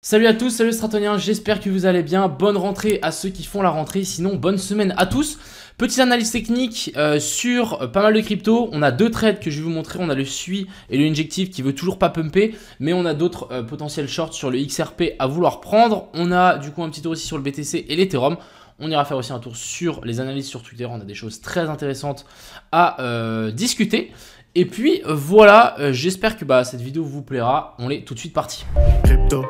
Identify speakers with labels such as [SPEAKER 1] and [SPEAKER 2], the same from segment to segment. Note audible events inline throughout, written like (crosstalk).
[SPEAKER 1] Salut à tous, salut Stratonien, j'espère que vous allez bien, bonne rentrée à ceux qui font la rentrée, sinon bonne semaine à tous. Petite analyse technique euh, sur euh, pas mal de crypto, on a deux trades que je vais vous montrer, on a le SUI et le Injective qui veut toujours pas pumper, mais on a d'autres euh, potentiels shorts sur le XRP à vouloir prendre, on a du coup un petit tour aussi sur le BTC et l'Ethereum, on ira faire aussi un tour sur les analyses sur Twitter, on a des choses très intéressantes à discuter. Et puis voilà, euh, j'espère que bah, cette vidéo vous plaira. On est tout de suite parti. Crypto,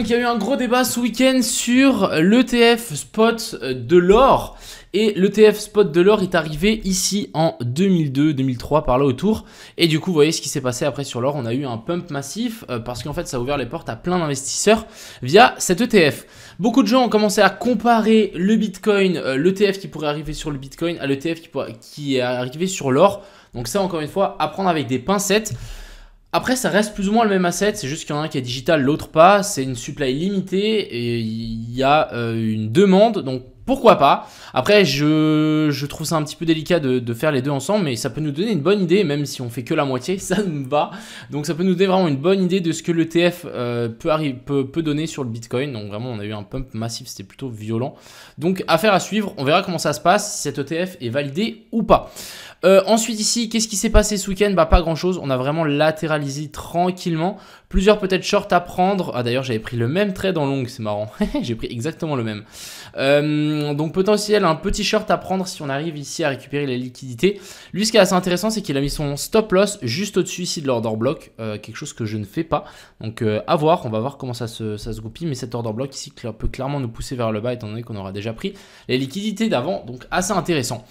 [SPEAKER 1] donc il y a eu un gros débat ce week-end sur l'ETF spot de l'or. Et l'ETF spot de l'or est arrivé ici en 2002-2003 par là autour. Et du coup, vous voyez ce qui s'est passé après sur l'or. On a eu un pump massif euh, parce qu'en fait, ça a ouvert les portes à plein d'investisseurs via cet ETF. Beaucoup de gens ont commencé à comparer le Bitcoin, euh, l'ETF qui pourrait arriver sur le Bitcoin à l'ETF qui, qui est arrivé sur l'or. Donc ça, encore une fois, à prendre avec des pincettes. Après, ça reste plus ou moins le même asset, c'est juste qu'il y en a un qui est digital, l'autre pas. C'est une supply limitée et il y a euh, une demande, donc pourquoi pas. Après, je, je, trouve ça un petit peu délicat de, de, faire les deux ensemble, mais ça peut nous donner une bonne idée, même si on fait que la moitié, (laughs) ça nous va. Donc, ça peut nous donner vraiment une bonne idée de ce que l'ETF euh, peut, peut, peut donner sur le Bitcoin. Donc, vraiment, on a eu un pump massif, c'était plutôt violent. Donc, affaire à suivre, on verra comment ça se passe, si cet ETF est validé ou pas. Euh, ensuite ici, qu'est-ce qui s'est passé ce week-end Bah pas grand-chose, on a vraiment latéralisé tranquillement. Plusieurs peut-être shorts à prendre. Ah d'ailleurs j'avais pris le même trade en longue, c'est marrant. (laughs) J'ai pris exactement le même. Euh, donc potentiel, un petit short à prendre si on arrive ici à récupérer les liquidités. Lui ce qui est assez intéressant c'est qu'il a mis son stop loss juste au-dessus ici de l'order block. Euh, quelque chose que je ne fais pas. Donc à voir, on va voir comment ça se, ça se goupille. Mais cet order block ici peut clairement nous pousser vers le bas étant donné qu'on aura déjà pris les liquidités d'avant. Donc assez intéressant.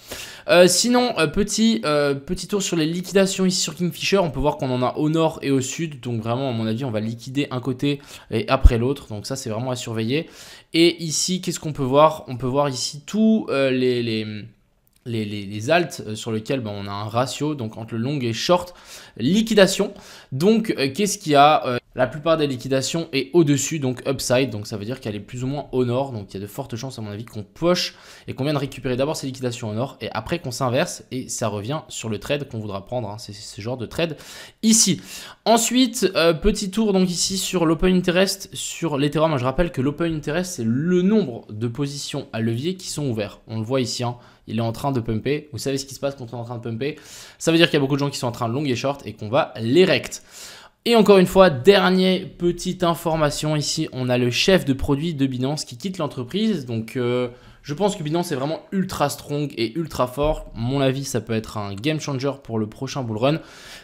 [SPEAKER 1] sinon, petit euh, petit tour sur les liquidations ici sur Kingfisher. On peut voir qu'on en a au nord et au sud. Donc vraiment, à mon avis, on va liquider un côté et après l'autre. Donc ça, c'est vraiment à surveiller. Et ici, qu'est-ce qu'on peut voir On peut voir ici tous euh, les, les les, les, les, altes euh, sur lesquels ben, on a un ratio donc entre le long et short liquidation donc qu'est-ce qu'il y a la plupart des liquidations est au-dessus, donc upside, donc ça veut dire qu'elle est plus ou moins au nord, donc il y a de fortes chances à mon avis qu'on poche et qu'on vienne récupérer d'abord ces liquidations au nord et après qu'on s'inverse et ça revient sur le trade qu'on voudra prendre, hein. c'est ce genre de trade ici. Ensuite, euh, petit tour donc ici sur l'open interest, sur l'Ethereum, je rappelle que l'open interest c'est le nombre de positions à levier qui sont ouvertes, on le voit ici, hein. il est en train de pumper. Vous savez ce qui se passe quand on est en train de pumper. Ça veut dire qu'il y a beaucoup de gens qui sont en train de long et short et qu'on va les et encore une fois, dernière petite information ici, on a le chef de produit de Binance qui quitte l'entreprise. Donc euh, je pense que Binance est vraiment ultra strong et ultra fort. Mon avis, ça peut être un game changer pour le prochain bull run.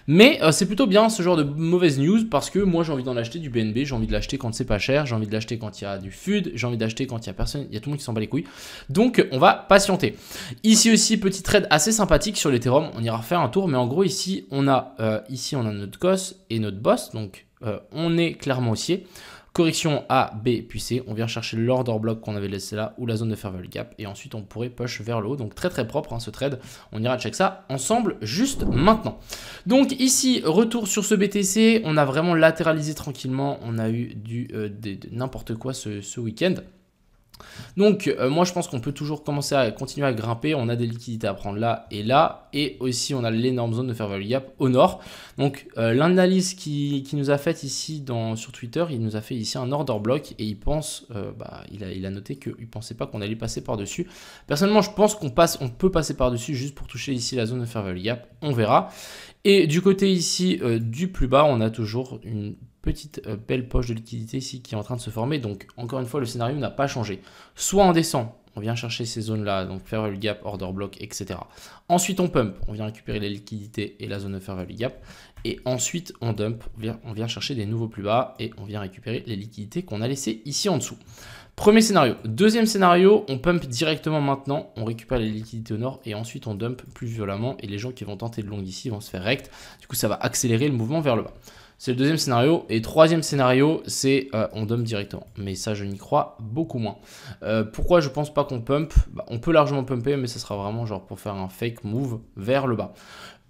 [SPEAKER 1] Mais euh, c'est plutôt bien ce genre de mauvaise news parce que moi j'ai envie d'en acheter du BNB, j'ai envie de l'acheter quand c'est pas cher, j'ai envie de l'acheter quand il y a du FUD, j'ai envie d'acheter quand il y a personne, il y a tout le monde qui s'en bat les couilles. Donc on va patienter. Ici aussi, petit trade assez sympathique sur l'Ethereum, on ira faire un tour. Mais en gros, ici on a, euh, ici, on a notre COS et notre BOSS, donc euh, on est clairement haussier. Correction A, B, puis C. On vient chercher l'order block qu'on avait laissé là ou la zone de fair gap. Et ensuite, on pourrait push vers le haut. Donc, très très propre hein, ce trade. On ira check ça ensemble juste maintenant. Donc, ici, retour sur ce BTC. On a vraiment latéralisé tranquillement. On a eu du euh, n'importe quoi ce week-end. Donc euh, moi je pense qu'on peut toujours commencer à continuer à grimper, on a des liquidités à prendre là et là, et aussi on a l'énorme zone de fair value gap au nord. Donc euh, l'analyse qui, nous a faite ici dans, sur Twitter, il nous a fait ici un order block et il pense, euh, bah, il, a, il a noté qu'il ne pensait pas qu'on allait passer par-dessus. Personnellement je pense qu'on passe, on peut passer par-dessus juste pour toucher ici la zone de fair value gap, on verra. Et du côté ici du plus bas, on a toujours une petite euh, belle poche de liquidité ici qui est en train de se former. Donc encore une fois, le scénario n'a pas changé. Soit on descend, on vient chercher ces zones-là, donc faire value gap, order block, etc. Ensuite on pump, on vient récupérer les liquidités et la zone de fair value gap. Et ensuite on dump, on vient chercher des nouveaux plus bas et on vient récupérer les liquidités qu'on a laissées ici en dessous. Premier scénario. Deuxième scénario, on pump directement maintenant, on récupère les liquidités au nord et ensuite on dump plus violemment et les gens qui vont tenter de long ici vont se faire rect. Du coup, ça va accélérer le mouvement vers le bas. C'est le deuxième scénario. Et troisième scénario, c'est euh, on dump directement. Mais ça, je n'y crois beaucoup moins. Euh, pourquoi je pense pas qu'on pump bah, On peut largement pumper, mais ça sera vraiment genre pour faire un fake move vers le bas.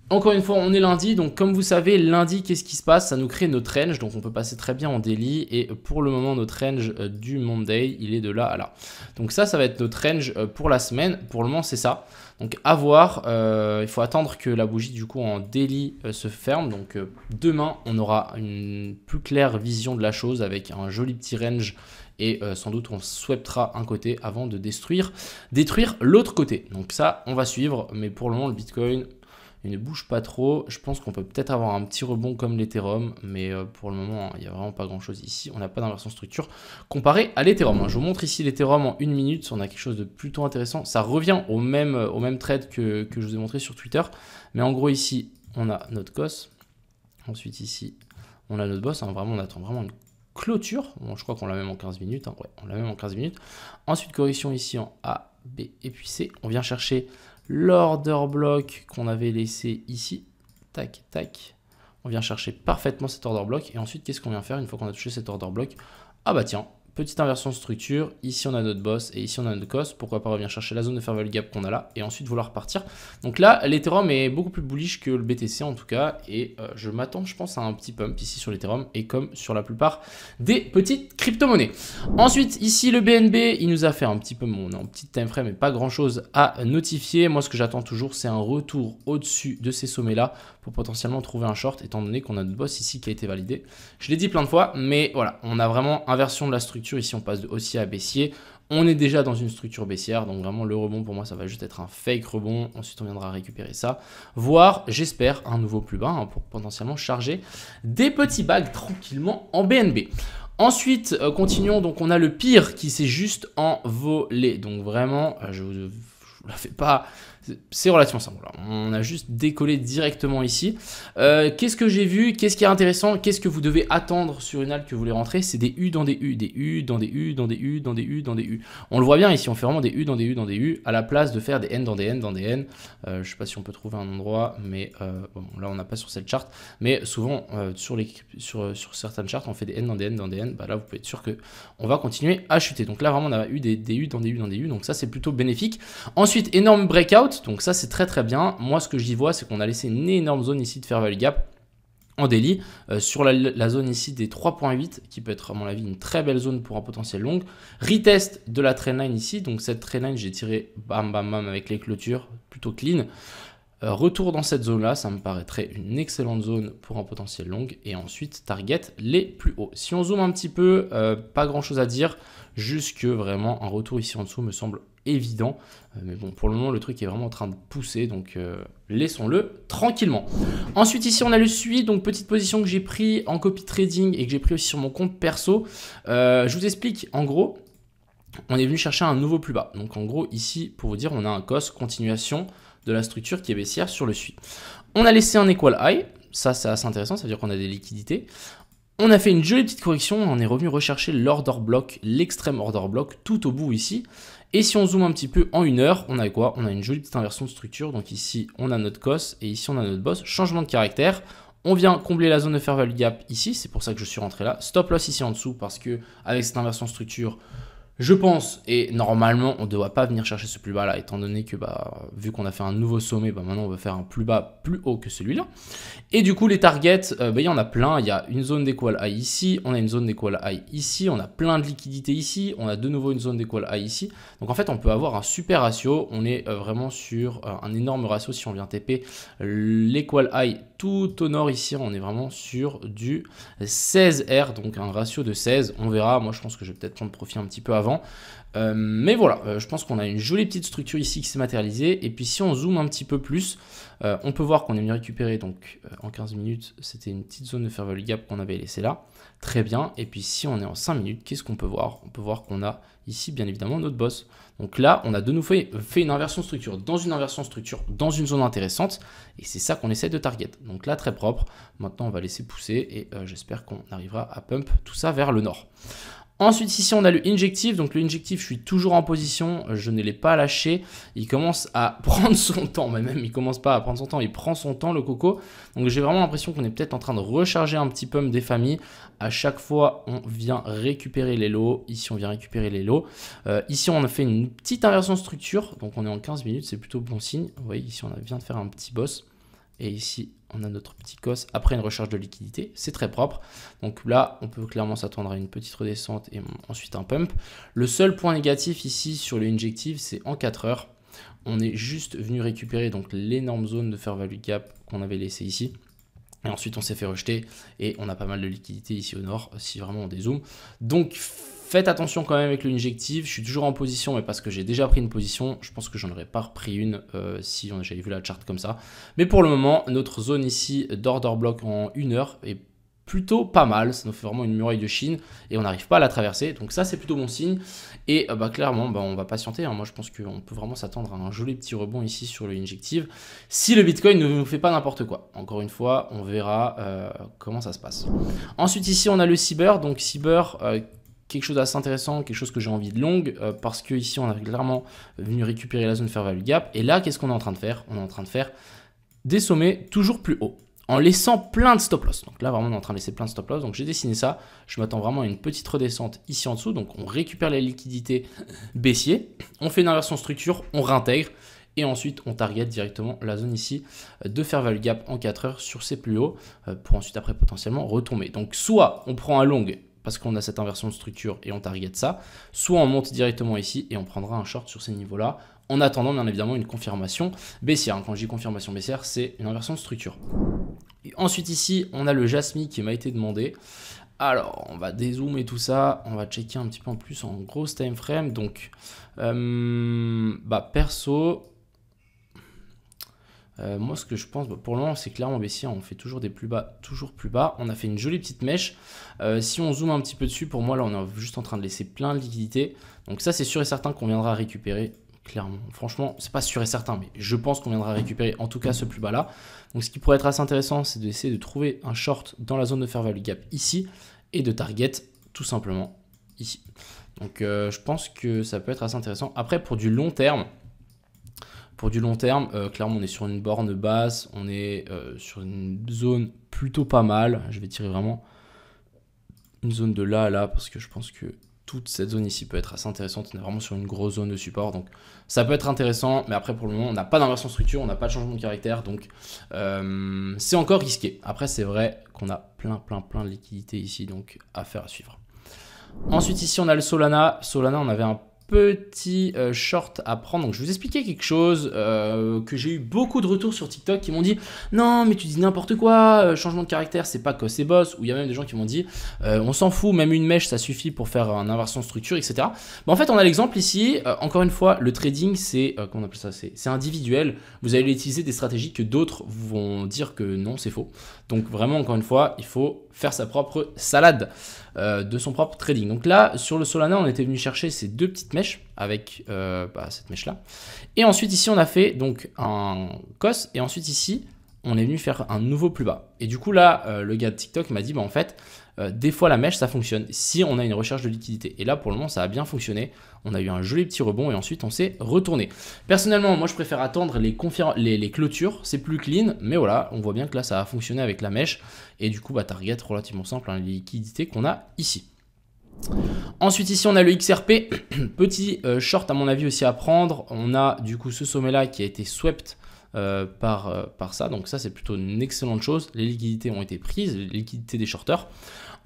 [SPEAKER 1] Encore une fois, on est lundi, donc comme vous savez, lundi, qu'est-ce qui se passe Ça nous crée notre range, donc on peut passer très bien en daily, et pour le moment, notre range euh, du Monday, il est de là à là. Donc ça, ça va être notre range euh, pour la semaine, pour le moment, c'est ça. Donc à voir, euh, il faut attendre que la bougie du coup en daily se ferme, donc demain, on aura une plus claire vision de la chose avec un joli petit range et sans doute on sweeptera un côté avant de détruire, détruire l'autre côté. Donc ça, on va suivre, mais pour le moment, le Bitcoin, il ne bouge pas trop. Je pense qu'on peut peut-être avoir un petit rebond comme l'Ethereum, mais euh, pour le moment, il n'y a vraiment pas grand-chose ici. On n'a pas d'inversion structure comparé à l'Ethereum. Hein. Je vous montre ici l'Ethereum en une minute. On a quelque chose de plutôt intéressant. Ça revient au même, euh, au même trade que, je vous ai montré sur Twitter. Mais en gros, ici, on a notre COS. Ensuite, ici, on a notre boss. Hein. Vraiment, on attend vraiment une clôture. Bon, je crois qu'on l'a même en 15 minutes. Hein. on l'a même en 15 minutes. Ensuite, correction ici en A, B et puis C. On vient chercher l'order block qu'on avait laissé ici. Tac, tac. On vient chercher parfaitement cet order block. Et ensuite, qu'est-ce qu'on vient faire une fois qu'on a touché cet order block Ah bah tiens, Petite inversion de structure, ici on a notre boss et ici on a notre cost. Pourquoi pas revenir chercher la zone de fair gap qu'on a là et ensuite vouloir partir. Donc là, l'Ethereum est beaucoup plus bullish que le BTC en tout cas et euh, je m'attends, je pense, à un petit pump ici sur l'Ethereum et comme sur la plupart des petites crypto-monnaies. Ensuite, ici le BNB, il nous a fait un petit peu mon en petit time frame mais pas grand chose à notifier. Moi, ce que j'attends toujours, c'est un retour au-dessus de ces sommets là pour potentiellement trouver un short étant donné qu'on a notre boss ici qui a été validé. Je l'ai dit plein de fois, mais voilà, on a vraiment inversion de la structure Ici, on passe de haussier à baissier. On est déjà dans une structure baissière, donc vraiment le rebond pour moi ça va juste être un fake rebond, ensuite on viendra récupérer ça, voire j'espère un nouveau plus bas hein, pour potentiellement charger des petits bagues tranquillement en BNB. Ensuite, euh, continuons, donc on a le pire qui s'est juste envolé, donc vraiment euh, je vous on la fait pas. C'est relativement simple. On a juste décollé directement ici. Qu'est-ce que j'ai vu Qu'est-ce qui est intéressant Qu'est-ce que vous devez attendre sur une halte que vous voulez rentrer C'est des U dans des U, des U dans des U, dans des U, dans des U, dans des U. On le voit bien ici, on fait vraiment des U dans des U, dans des U, à la place de faire des N dans des N dans des N. je sais pas si on peut trouver un endroit, mais là on n'a pas sur cette charte. Mais souvent, sur, les, sur, certaines chartes, on fait des N dans des N dans des N. là, vous pouvez être sûr que on va continuer à chuter. Donc là, vraiment, on a eu des, des U dans des U dans des U. Donc ça, c'est plutôt bénéfique. Ensuite, Ensuite, énorme breakout. Donc ça, c'est très très bien. Moi, ce que j'y vois, c'est qu'on a laissé une énorme zone ici de faire value gap en délit euh, sur la, zone ici des 3.8 qui peut être à mon avis une très belle zone pour un potentiel long. Retest de la line ici, donc cette line j'ai tiré bam bam bam avec les clôtures, plutôt clean. Euh, retour dans cette zone là, ça me paraîtrait une excellente zone pour un potentiel long et ensuite target les plus hauts. Si on zoome un petit peu, euh, pas grand chose à dire, juste que vraiment un retour ici en dessous me semble évident. Euh, mais bon, pour le moment, le truc est vraiment en train de pousser, donc euh, laissons-le tranquillement. Ensuite, ici, on a le suivi, donc petite position que j'ai pris en copy trading et que j'ai pris aussi sur mon compte perso. Euh, je vous explique, en gros, on est venu chercher un nouveau plus bas. Donc en gros, ici, pour vous dire, on a un COS, continuation de la structure qui est baissière sur le suit On a laissé un equal high, ça c'est assez intéressant, ça veut dire qu'on a des liquidités. On a fait une jolie petite correction, on est revenu rechercher l'order block, l'extrême order block, tout au bout ici. Et si on zoome un petit peu en une heure, on a quoi On a une jolie petite inversion de structure. Donc ici, on a notre cos et ici, on a notre boss. Changement de caractère. On vient combler la zone de fair value gap ici. C'est pour ça que je suis rentré là. Stop loss ici en dessous parce que avec cette inversion de structure, je pense, et normalement, on ne doit pas venir chercher ce plus bas là, étant donné que, bah, vu qu'on a fait un nouveau sommet, bah, maintenant on va faire un plus bas plus haut que celui-là. Et du coup, les targets, euh, bah, il y en a plein. Il y a une zone d'Equal high ici, on a une zone d'Equal high ici, on a plein de liquidités ici, on a de nouveau une zone d'Equal high ici. Donc en fait, on peut avoir un super ratio. On est euh, vraiment sur euh, un énorme ratio si on vient TP l'Equal high tout au nord ici. On est vraiment sur du 16R, donc un ratio de 16. On verra. Moi, je pense que je vais peut-être prendre profit un petit peu avant euh, mais voilà, euh, je pense qu'on a une jolie petite structure ici qui s'est matérialisée. Et puis si on zoome un petit peu plus, euh, on peut voir qu'on est mieux récupéré donc en 15 minutes, c'était une petite zone de faire gap qu'on avait laissé là. Très bien. Et puis si on est en 5 minutes, qu'est-ce qu'on peut voir On peut voir qu'on a ici bien évidemment notre boss. Donc là, on a de nouveau fait, une inversion structure dans une inversion structure dans une zone intéressante. Et c'est ça qu'on essaie de target. Donc là, très propre. Maintenant, on va laisser pousser et j'espère qu'on arrivera à pump tout ça vers le nord. Ensuite ici on a le injectif, donc le injectif je suis toujours en position, je ne l'ai pas lâché, il commence à (laughs) prendre son temps, mais même il commence pas à prendre son temps, il prend son temps le coco, donc j'ai vraiment l'impression qu'on est peut-être en train de recharger un petit pomme des familles, à chaque fois on vient récupérer les lots, ici on vient récupérer les lots, euh, ici on a fait une petite inversion de structure, donc on est en 15 minutes, c'est plutôt bon signe, vous voyez ici on vient de faire un petit boss, et ici, on a notre petit cos après une recharge de liquidité. C'est très propre. Donc là, on peut clairement s'attendre à une petite redescente et ensuite un pump. Le seul point négatif ici sur le injective, c'est en 4 heures. On est juste venu récupérer donc l'énorme zone de fair value gap qu'on avait laissé ici. Et ensuite, on s'est fait rejeter et on a pas mal de liquidité ici au nord si vraiment on dézoome. Donc, Faites attention quand même avec l'injective. Je suis toujours en position, mais parce que j'ai déjà pris une position, je pense que j'en aurais pas repris une euh, si si j'avais vu la charte comme ça. Mais pour le moment, notre zone ici d'order block en une heure est plutôt pas mal. Ça nous fait vraiment une muraille de Chine et on n'arrive pas à la traverser. Donc ça, c'est plutôt bon signe. Et euh, bah, clairement, bah, on va patienter. Hein. Moi, je pense qu'on peut vraiment s'attendre à un joli petit rebond ici sur le injective si le Bitcoin ne nous fait pas n'importe quoi. Encore une fois, on verra euh, comment ça se passe. Ensuite, ici, on a le Cyber. Donc Cyber quelque chose d'assez intéressant, quelque chose que j'ai envie de longue, euh, parce que ici on a clairement venu récupérer la zone fair value gap. Et là, qu'est-ce qu'on est en train de faire On est en train de faire des sommets toujours plus hauts en laissant plein de stop loss. Donc là, vraiment, on est en train de laisser plein de stop loss. Donc j'ai dessiné ça. Je m'attends vraiment à une petite redescente ici en dessous. Donc on récupère la liquidité baissier. On fait une inversion structure, on réintègre. Et ensuite, on target directement la zone ici euh, de faire value gap en 4 heures sur ses plus hauts euh, pour ensuite après potentiellement retomber. Donc soit on prend un long parce qu'on a cette inversion de structure et on target ça, soit on monte directement ici et on prendra un short sur ces niveaux-là en attendant bien évidemment une confirmation baissière. Quand je dis confirmation baissière, c'est une inversion de structure. ensuite ici, on a le Jasmine qui m'a été demandé. Alors, on va dézoomer tout ça, on va checker un petit peu en plus en grosse time frame. Donc, euh, bah perso, euh, moi, ce que je pense, bah, pour le moment, c'est clairement baissier. On fait toujours des plus bas, toujours plus bas. On a fait une jolie petite mèche. Euh, si on zoome un petit peu dessus, pour moi, là, on est juste en train de laisser plein de liquidités. Donc ça, c'est sûr et certain qu'on viendra récupérer. Clairement, franchement, c'est pas sûr et certain, mais je pense qu'on viendra récupérer en tout cas ce plus bas là. Donc, ce qui pourrait être assez intéressant, c'est d'essayer de trouver un short dans la zone de fair value gap ici et de target tout simplement ici. Donc, euh, je pense que ça peut être assez intéressant. Après, pour du long terme, pour du long terme, euh, clairement, on est sur une borne basse, on est euh, sur une zone plutôt pas mal. Je vais tirer vraiment une zone de là à là parce que je pense que toute cette zone ici peut être assez intéressante. On est vraiment sur une grosse zone de support, donc ça peut être intéressant. Mais après, pour le moment, on n'a pas d'inversion structure, on n'a pas de changement de caractère, donc euh, c'est encore risqué. Après, c'est vrai qu'on a plein, plein, plein de liquidités ici, donc à faire à suivre. Ensuite, ici, on a le Solana. Solana, on avait un petit euh, short à prendre. Donc, je vais vous expliquer quelque chose euh, que j'ai eu beaucoup de retours sur TikTok qui m'ont dit Non, mais tu dis n'importe quoi, euh, changement de caractère, c'est pas que c'est boss. Ou il y a même des gens qui m'ont dit On s'en fout, même une mèche, ça suffit pour faire un inversion structure, etc. en fait, on a l'exemple ici. encore une fois, le trading, c'est comment on appelle ça C'est individuel. Vous allez utiliser des stratégies que d'autres vont dire que non, c'est faux. Donc, vraiment, encore une fois, il faut faire sa propre salade euh, de son propre trading. Donc là, sur le Solana, on était venu chercher ces deux petites mèches avec euh, bah, cette mèche-là. Et ensuite ici, on a fait donc un COS. Et ensuite ici, on est venu faire un nouveau plus bas. Et du coup là, euh, le gars de TikTok m'a dit, bah en fait, euh, des fois la mèche ça fonctionne si on a une recherche de liquidité. Et là pour le moment ça a bien fonctionné, on a eu un joli petit rebond et ensuite on s'est retourné. Personnellement moi je préfère attendre les, clôtures, c'est plus clean, mais voilà on voit bien que là ça a fonctionné avec la mèche et du coup bah, target relativement simple, la hein, liquidité liquidités qu'on a ici. Ensuite ici on a le XRP, (clears throat) petit euh, short à mon avis aussi à prendre, on a du coup ce sommet là qui a été swept euh, par, euh, par ça. Donc ça, c'est plutôt une excellente chose. Les liquidités ont été prises, les liquidités des shorteurs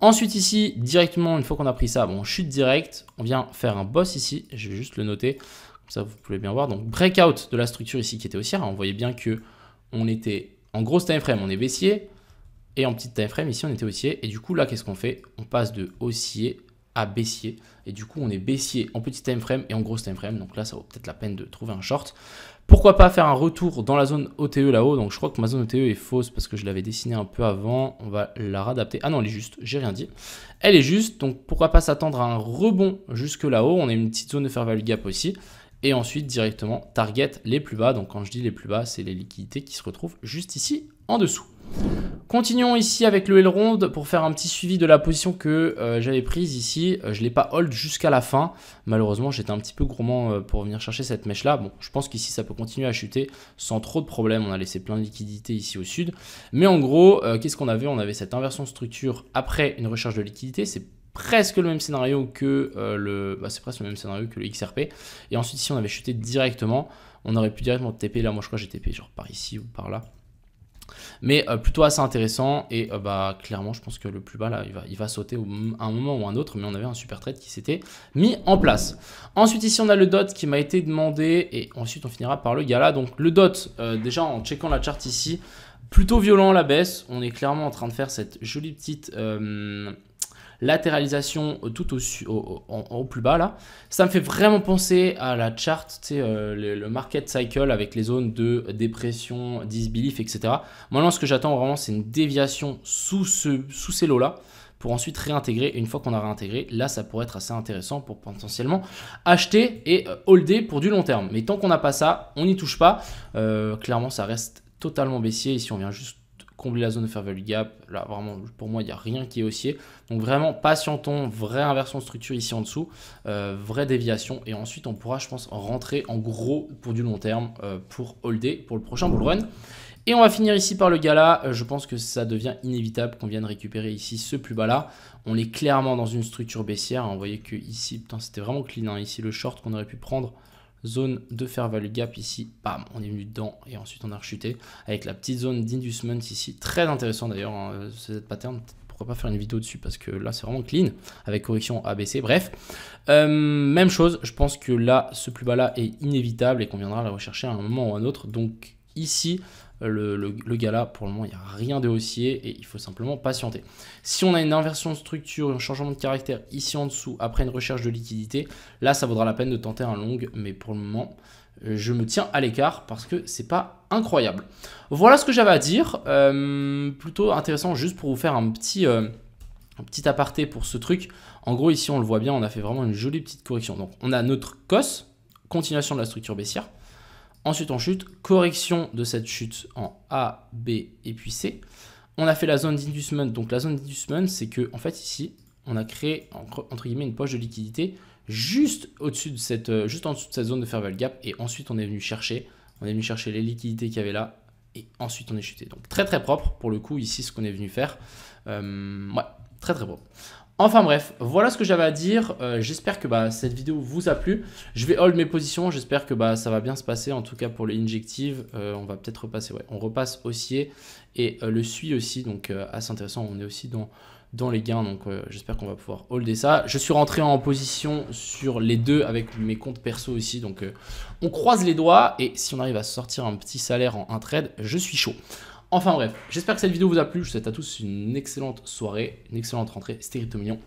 [SPEAKER 1] Ensuite ici, directement, une fois qu'on a pris ça, bon, chute direct on vient faire un boss ici. Je vais juste le noter. Comme ça, vous pouvez bien voir. Donc breakout de la structure ici qui était haussière. On voyait bien que on était en grosse time frame, on est baissier. Et en petite time frame, ici, on était haussier. Et du coup, là, qu'est-ce qu'on fait On passe de haussier à baissier. Et du coup, on est baissier en petit time frame et en grosse time frame. Donc là, ça vaut peut-être la peine de trouver un short. Pourquoi pas faire un retour dans la zone OTE là-haut Donc je crois que ma zone OTE est fausse parce que je l'avais dessinée un peu avant. On va la réadapter. Ah non, elle est juste, j'ai rien dit. Elle est juste, donc pourquoi pas s'attendre à un rebond jusque là-haut On a une petite zone de faire value gap aussi et ensuite directement target les plus bas. Donc quand je dis les plus bas, c'est les liquidités qui se retrouvent juste ici en dessous. Continuons ici avec le L ronde pour faire un petit suivi de la position que euh, j'avais prise ici. Euh, je ne l'ai pas hold jusqu'à la fin. Malheureusement, j'étais un petit peu gourmand euh, pour venir chercher cette mèche-là. Bon, je pense qu'ici, ça peut continuer à chuter sans trop de problème. On a laissé plein de liquidités ici au sud. Mais en gros, qu'est-ce qu'on avait On avait cette inversion structure après une recherche de liquidité. C'est presque le même scénario que euh, le. Bah, c'est presque le même scénario que le XRP. Et ensuite, si on avait chuté directement, on aurait pu directement TP. Là, moi, je crois que j'ai TP genre par ici ou par là. Mais euh, plutôt assez intéressant. Et euh, bah, clairement, je pense que le plus bas, là, il va, il va sauter à un moment ou à un autre. Mais on avait un super trade qui s'était mis en place. Ensuite, ici, on a le DOT qui m'a été demandé. Et ensuite, on finira par le Gala. Donc, le DOT, déjà en checkant la charte ici, plutôt violent la baisse. On est clairement en train de faire cette jolie petite latéralisation euh, tout au, au, au, plus bas là. Ça me fait vraiment penser à la charte tu euh, le, le, market cycle avec les zones de dépression, disbelief, etc. Maintenant, ce que j'attends vraiment, c'est une déviation sous, ce, sous ces lots là pour ensuite réintégrer. une fois qu'on a réintégré, là, ça pourrait être assez intéressant pour potentiellement acheter et euh, holder pour du long terme. Mais tant qu'on n'a pas ça, on n'y touche pas. clairement, ça reste totalement baissier. Ici, on vient juste combler la zone de value gap. Là, vraiment, pour moi, il n'y a rien qui est haussier. Donc, vraiment, patientons, vraie inversion de structure ici en dessous, euh, vraie déviation. Et ensuite, on pourra, je pense, rentrer en gros pour du long terme euh, pour holder pour le prochain bull run. Et on va finir ici par le gala. Euh, je pense que ça devient inévitable qu'on vienne récupérer ici ce plus bas là. On est clairement dans une structure baissière. Hein, vous voyez que ici, putain c'était vraiment clean. Hein. Ici, le short qu'on aurait pu prendre, zone de faire value gap ici, bam, on est venu dedans et ensuite on a rechuté avec la petite zone d'inducement ici, très intéressant d'ailleurs c'est hein, cette pattern, pourquoi pas faire une vidéo dessus parce que là c'est vraiment clean avec correction ABC. Bref, euh, même chose, je pense que là ce plus bas là est inévitable et qu'on viendra la rechercher à un moment ou à un autre. Donc ici, le, gars là gala. Pour le moment, il n'y a rien de haussier et il faut simplement patienter. Si on a une inversion de structure, un changement de caractère ici en dessous après une recherche de liquidité, là, ça vaudra la peine de tenter un long, mais pour le moment, je me tiens à l'écart parce que c'est pas incroyable. Voilà ce que j'avais à dire. Euh, plutôt intéressant, juste pour vous faire un petit. Euh, un petit aparté pour ce truc. En gros, ici, on le voit bien, on a fait vraiment une jolie petite correction. Donc, on a notre COS, continuation de la structure baissière. Ensuite, on chute, correction de cette chute en A, B et puis C. On a fait la zone d'inducement. Donc la zone d'inducement, c'est que en fait ici, on a créé entre guillemets une poche de liquidité juste au-dessus de cette, euh, juste en dessous de cette zone de fair value gap. Et ensuite, on est venu chercher, on est venu chercher les liquidités qu'il y avait là. Et ensuite, on est chuté. Donc très très propre pour le coup ici, ce qu'on est venu faire. Euh, ouais, très très propre. Enfin bref, voilà ce que j'avais à dire. Euh, j'espère que bah, cette vidéo vous a plu. Je vais hold mes positions. J'espère que bah, ça va bien se passer. En tout cas pour les injectives, euh, on va peut-être repasser. Ouais, on repasse haussier et euh, le suit aussi. Donc assez intéressant. On est aussi dans, les gains. Donc j'espère qu'on va pouvoir holder ça. Je suis rentré en position sur les deux avec mes comptes perso aussi. Donc on croise les doigts. Et si on arrive à sortir un petit salaire en un trade, je suis chaud. Enfin bref, j'espère que cette vidéo vous a plu. Je vous souhaite à tous une excellente soirée, une excellente rentrée. C'était Rito Mignon.